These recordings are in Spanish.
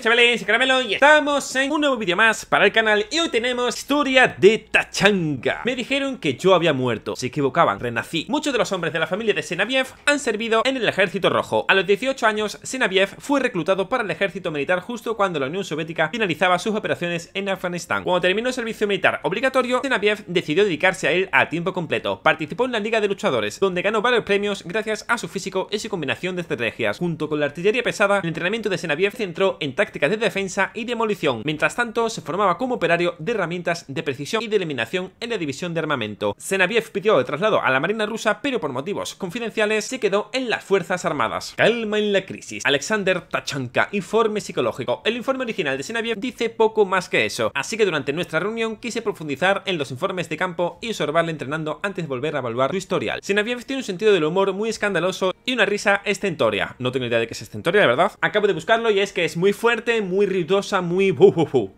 chavales, Caramelo y estamos en un nuevo vídeo más para el canal Y hoy tenemos historia de Tachanga. Me dijeron que yo había muerto, se equivocaban, renací Muchos de los hombres de la familia de Senaviev han servido en el ejército rojo A los 18 años, Senaviev fue reclutado para el ejército militar justo cuando la Unión Soviética finalizaba sus operaciones en Afganistán Cuando terminó el servicio militar obligatorio, Senaviev decidió dedicarse a él a tiempo completo Participó en la Liga de Luchadores, donde ganó varios premios gracias a su físico y su combinación de estrategias Junto con la artillería pesada, el entrenamiento de Senaviev centró en tácticas de defensa y demolición. Mientras tanto, se formaba como operario de herramientas de precisión y de eliminación en la división de armamento. Senaviev pidió el traslado a la Marina rusa, pero por motivos confidenciales se quedó en las Fuerzas Armadas. Calma en la crisis. Alexander Tachanka, informe psicológico. El informe original de Senaviev dice poco más que eso, así que durante nuestra reunión quise profundizar en los informes de campo y observarle entrenando antes de volver a evaluar su historial. Senaviev tiene un sentido del humor muy escandaloso y una risa estentoria. No tengo idea de qué es estentoria, la verdad. Acabo de buscarlo y es que es muy fuerte fuerte, muy ruidosa, muy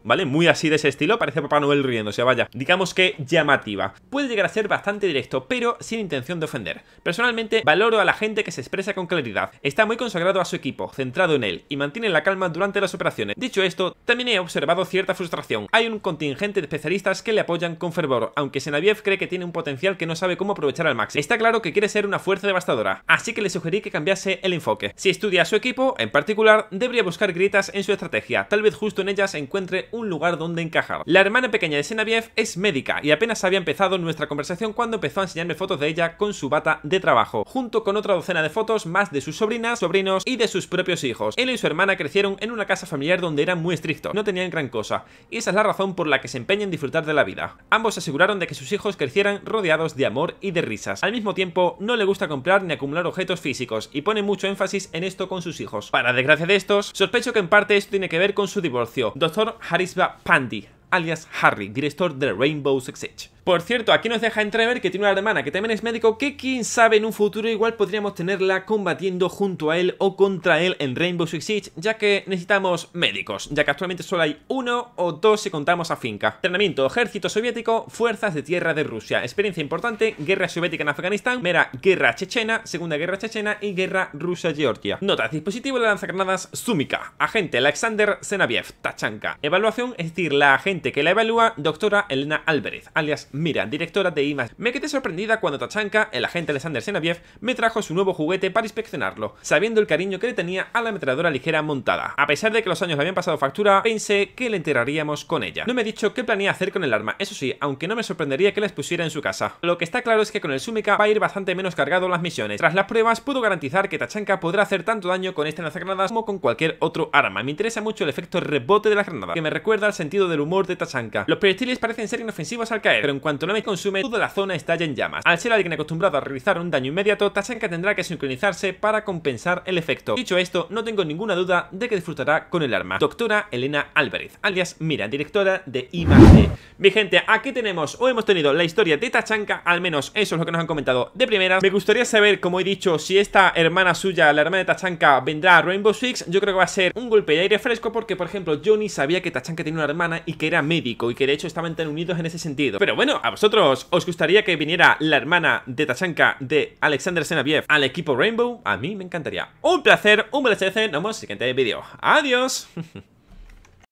¿vale? Muy así de ese estilo, parece Papá Noel riéndose, vaya. Digamos que llamativa. Puede llegar a ser bastante directo, pero sin intención de ofender. Personalmente, valoro a la gente que se expresa con claridad. Está muy consagrado a su equipo, centrado en él, y mantiene la calma durante las operaciones. Dicho esto, también he observado cierta frustración. Hay un contingente de especialistas que le apoyan con fervor, aunque Senaviev cree que tiene un potencial que no sabe cómo aprovechar al máximo. Está claro que quiere ser una fuerza devastadora, así que le sugerí que cambiase el enfoque. Si estudia a su equipo, en particular, debería buscar gritas en su estrategia, tal vez justo en ella se encuentre un lugar donde encajar. La hermana pequeña de Senabiev es médica y apenas había empezado nuestra conversación cuando empezó a enseñarme fotos de ella con su bata de trabajo, junto con otra docena de fotos más de sus sobrinas, sobrinos y de sus propios hijos. Él y su hermana crecieron en una casa familiar donde era muy estricto, no tenían gran cosa, y esa es la razón por la que se empeñan en disfrutar de la vida. Ambos aseguraron de que sus hijos crecieran rodeados de amor y de risas. Al mismo tiempo, no le gusta comprar ni acumular objetos físicos y pone mucho énfasis en esto con sus hijos. Para desgracia de estos, sospecho que en parte esto tiene que ver con su divorcio. Doctor Harisba Pandi, alias Harry, director de Rainbow Six Edge. Por cierto, aquí nos deja entrever que tiene una hermana que también es médico que quién sabe en un futuro igual podríamos tenerla combatiendo junto a él o contra él en Rainbow Six Siege, ya que necesitamos médicos, ya que actualmente solo hay uno o dos si contamos a Finca. Entrenamiento, ejército soviético, fuerzas de tierra de Rusia. Experiencia importante, guerra soviética en Afganistán, mera guerra chechena, segunda guerra chechena y guerra rusa-georgia. Notas, dispositivo de lanzagranadas Sumika, agente Alexander Senaviev, Tachanka. Evaluación, es decir, la agente que la evalúa, doctora Elena Álvarez, alias Mira, directora de IMAX, me quedé sorprendida cuando Tachanka, el agente Alexander Senaviev, me trajo su nuevo juguete para inspeccionarlo, sabiendo el cariño que le tenía a la ametralladora ligera montada. A pesar de que los años le habían pasado factura, pensé que le enteraríamos con ella. No me he dicho qué planea hacer con el arma, eso sí, aunque no me sorprendería que les pusiera en su casa. Lo que está claro es que con el Sumika va a ir bastante menos cargado las misiones. Tras las pruebas, puedo garantizar que Tachanka podrá hacer tanto daño con este lanzagranadas como con cualquier otro arma. Me interesa mucho el efecto rebote de la granada, que me recuerda al sentido del humor de Tachanka. Los proyectiles parecen ser inofensivos al caer, pero en en cuanto no me consume, toda la zona ya en llamas. Al ser alguien acostumbrado a realizar un daño inmediato, Tachanka tendrá que sincronizarse para compensar el efecto. Dicho esto, no tengo ninguna duda de que disfrutará con el arma. Doctora Elena Álvarez, alias Mira, directora de Imagen. Mi gente, aquí tenemos o hemos tenido la historia de Tachanka, al menos eso es lo que nos han comentado de primera. Me gustaría saber, como he dicho, si esta hermana suya, la hermana de Tachanka, vendrá a Rainbow Six. Yo creo que va a ser un golpe de aire fresco porque, por ejemplo, Johnny sabía que Tachanka tenía una hermana y que era médico y que de hecho estaban tan unidos en ese sentido. Pero bueno, ¿a vosotros os gustaría que viniera la hermana de Tachanka de Alexander Senaviev al equipo Rainbow? A mí me encantaría. Un placer, un placer, nos vemos en el siguiente vídeo. ¡Adiós!